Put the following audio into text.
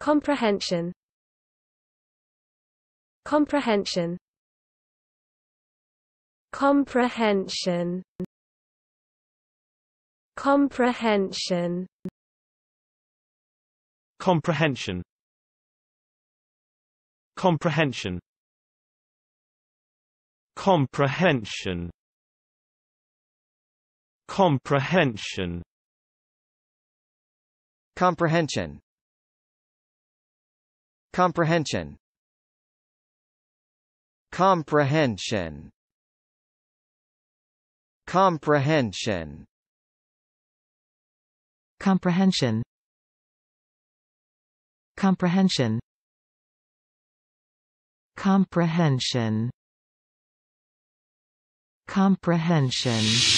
Comprehension Comprehension Comprehension Comprehension Comprehension Comprehension Comprehension Comprehension Comprehension Comprehension Comprehension Comprehension Comprehension Comprehension Comprehension Comprehension